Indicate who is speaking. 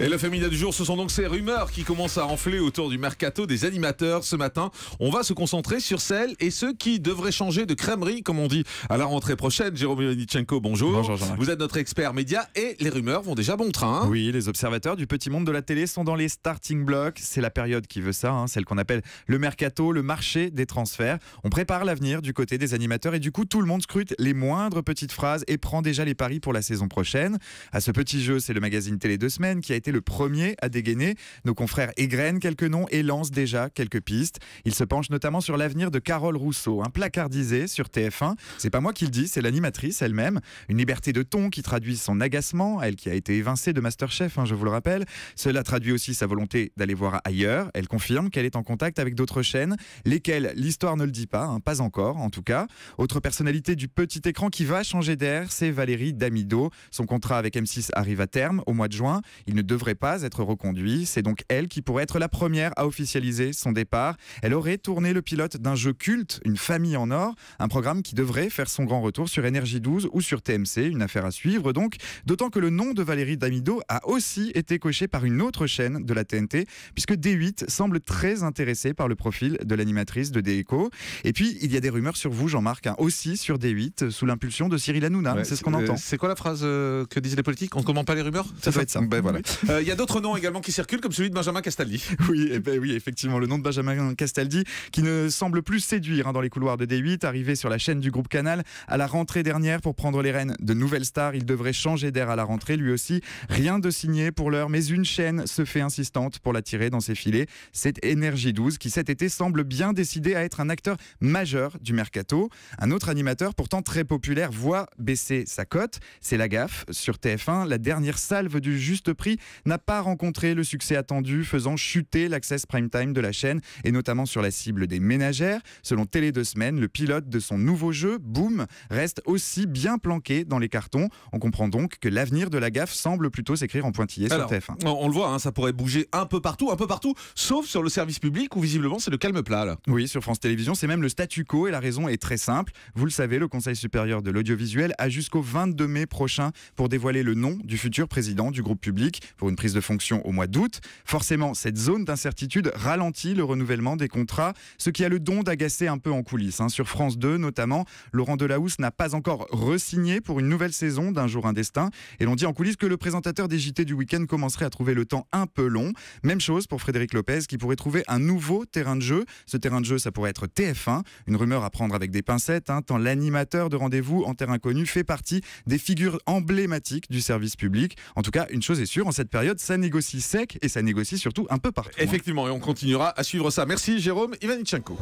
Speaker 1: Et la famille du jour, ce sont donc ces rumeurs qui commencent à enfler autour du mercato des animateurs ce matin. On va se concentrer sur celles et ceux qui devraient changer de crèmerie, comme on dit, à la rentrée prochaine.
Speaker 2: Jérôme Yonichenko, bonjour. Bonjour Vous êtes notre expert média et les rumeurs vont déjà bon train. Hein. oui, les observateurs du petit monde de la télé sont dans les starting blocks. C'est la période qui veut ça, hein, celle qu'on appelle le mercato, le marché des transferts. On prépare l'avenir du côté des animateurs et du coup, tout le monde scrute les moindres petites phrases et prend déjà les paris pour la saison prochaine. À ce petit jeu, c'est le magazine Télé 2 semaines qui a été le premier à dégainer. Nos confrères égrènent quelques noms et lancent déjà quelques pistes. Ils se penchent notamment sur l'avenir de Carole Rousseau, un placardisé sur TF1. C'est pas moi qui le dis, c'est l'animatrice elle-même. Une liberté de ton qui traduit son agacement, elle qui a été évincée de Masterchef, hein, je vous le rappelle. Cela traduit aussi sa volonté d'aller voir ailleurs. Elle confirme qu'elle est en contact avec d'autres chaînes, lesquelles l'histoire ne le dit pas, hein, pas encore en tout cas. Autre personnalité du petit écran qui va changer d'air, c'est Valérie Damido. Son contrat avec M6 arrive à terme au mois de juin. Il ne ne devrait pas être reconduit. C'est donc elle qui pourrait être la première à officialiser son départ. Elle aurait tourné le pilote d'un jeu culte, Une famille en or, un programme qui devrait faire son grand retour sur Énergie 12 ou sur TMC, une affaire à suivre donc, d'autant que le nom de Valérie Damido a aussi été coché par une autre chaîne de la TNT, puisque D8 semble très intéressé par le profil de l'animatrice de DECO. Et puis, il y a des rumeurs sur vous, Jean-Marc, hein, aussi sur D8, sous l'impulsion de Cyril Hanouna, c'est ce qu'on euh, entend. C'est
Speaker 1: quoi la phrase euh, que disent les politiques On ne commente pas les rumeurs Ça, fait ça. Ben,
Speaker 2: voilà. Euh, il y a d'autres noms également qui circulent, comme celui de Benjamin Castaldi. Oui, eh ben oui, effectivement, le nom de Benjamin Castaldi qui ne semble plus séduire hein, dans les couloirs de D8, arrivé sur la chaîne du groupe Canal à la rentrée dernière pour prendre les rênes de nouvelles stars. Il devrait changer d'air à la rentrée, lui aussi. Rien de signé pour l'heure, mais une chaîne se fait insistante pour l'attirer dans ses filets. C'est Énergie 12 qui cet été semble bien décidé à être un acteur majeur du mercato. Un autre animateur, pourtant très populaire, voit baisser sa cote. C'est la gaffe. Sur TF1, la dernière salve du juste prix n'a pas rencontré le succès attendu, faisant chuter l'accès prime time de la chaîne, et notamment sur la cible des ménagères. Selon Télé 2 Semaines, le pilote de son nouveau jeu, Boom, reste aussi bien planqué dans les cartons. On comprend donc que l'avenir de la gaffe semble plutôt s'écrire en pointillés sur TF1. On, le voit, hein, ça pourrait bouger un peu partout, un peu partout, sauf sur le service public où visiblement c'est le calme plat. Oui, sur France Télévisions, c'est même le statu quo et la raison est très simple. Vous le savez, le Conseil supérieur de l'audiovisuel a jusqu'au 22 mai prochain pour dévoiler le nom du futur président du groupe public pour une prise de fonction au mois d'août. Forcément, cette zone d'incertitude ralentit le renouvellement des contrats, ce qui a le don d'agacer un peu en coulisses. Hein. Sur France 2, notamment, Laurent Delahousse n'a pas encore resigné pour une nouvelle saison d'un jour indestin. Et l'on dit en coulisses que le présentateur des JT du week-end commencerait à trouver le temps un peu long. Même chose pour Frédéric Lopez qui pourrait trouver un nouveau terrain de jeu. Ce terrain de jeu, ça pourrait être TF1, une rumeur à prendre avec des pincettes, hein, tant l'animateur de rendez-vous en terrain connu fait partie des figures emblématiques du service public. En tout cas, une chose est sûre, cette période, ça négocie sec et ça négocie surtout un peu partout. Hein.
Speaker 1: Effectivement, et on continuera à suivre ça. Merci Jérôme
Speaker 2: Ivanichenko.